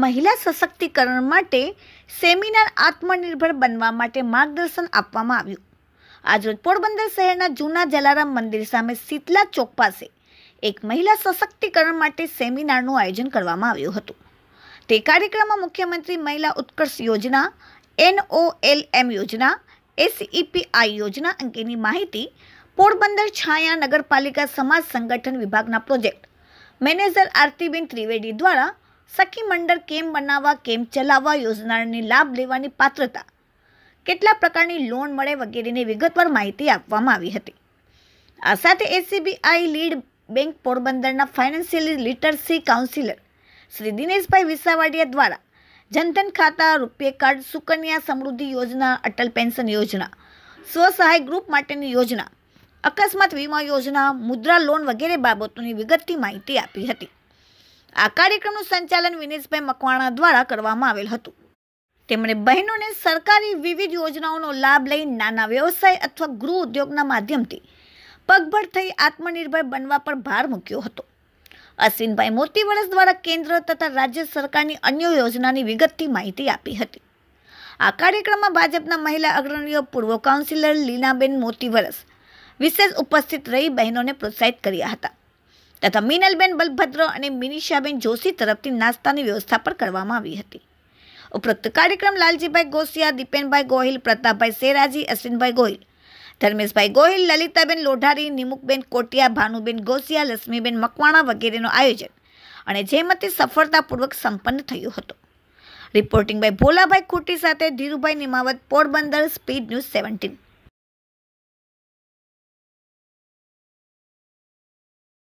મહિલા સશક્તિકરણ માટે સેમિનાર આત્મનિર્ભર બનવા માટે માર્ગદર્શન આપવામાં આવ્યું આજરોજ પોરબંદર શહેરના જૂના જલારામ મંદિર સામે શીતલા ચોક પાસે એક મહિલા સશક્તિકરણ માટે સેમિનારનું આયોજન કરવામાં આવ્યું હતું તે કાર્યક્રમમાં મુખ્યમંત્રી મહિલા ઉત્કર્ષ યોજના એમ યોજના એસઈપીઆઈ યોજના અંગેની માહિતી પોરબંદર છાયા નગરપાલિકા સમાજ સંગઠન વિભાગના પ્રોજેક્ટ મેનેજર આરતીબેન ત્રિવેદી દ્વારા સખી મંડળ કેમ્પ બનાવવા કેમ્પ ચલાવવા યોજનાને લાભ લેવાની પાત્રતા કેટલા પ્રકારની લોન મળે વગેરેની વિગતવાર માહિતી આપવામાં આવી હતી આ સાથે એસીબીઆઈ લીડ બેંક પોરબંદરના financial literacy counsellor Shri Dineshbhai Visavadiya દ્વારા જનધન ખાતા રૂપિયે કાર્ડ સુકન્યા સમૃદ્ધિ યોજના અટલ પેન્શન યોજના સ્વસહાય ગ્રુપ માટેની યોજના અકસ્માત વીમા યોજના મુદ્રા લોન વગેરે બાબતોની વિગતથી માહિતી આપી હતી આ કાર્યક્રમનું સંચાલન વિનેશભાઈ મકવાણા દ્વારા કરવામાં આવેલ હતું તેમણે બહેનોને સરકારી વિવિધ યોજનાઓનો લાભ લઈ નાના વ્યવસાય અથવા ગૃહ ઉદ્યોગના માધ્યમથી પગભર થઈ આત્મનિર્ભર બનવા પર ભાર મૂક્યો હતો અશ્વિનભાઈ મોતી વર્ષ દ્વારા કેન્દ્ર તથા રાજ્ય સરકારની અન્ય યોજનાની વિગતથી માહિતી આપી હતી આ કાર્યક્રમમાં ભાજપના મહિલા અગ્રણીઓ પૂર્વ કાઉન્સિલર લીનાબેન મોતી વર્ષ વિશેષ ઉપસ્થિત રહી બહેનોને પ્રોત્સાહિત કર્યા હતા તથા મિનલબેન બલભદ્ર અને મિનિષાબેન જોશી તરફથી નાસ્તાની વ્યવસ્થા પણ કરવામાં આવી હતી ઉપરોક્ત કાર્યક્રમ લાલજીભાઈ ગોસિયા દીપેનભાઈ ગોહિલ પ્રતાપભાઈ સેરાજી અશ્વિનભાઈ ગોહિલ ધર્મેશભાઈ ગોહિલ લલિતાબેન લોઢારી નિમુકબેન કોટિયા ભાનુબેન ગોસિયા લક્ષ્મીબેન મકવાણા વગેરેનું આયોજન અને જેમતે સફળતાપૂર્વક સંપન્ન થયું હતું રિપોર્ટિંગ બાય ભોલાભાઈ ખુટી સાથે Dhirubhai Nimavat Porbandar speed news seventeen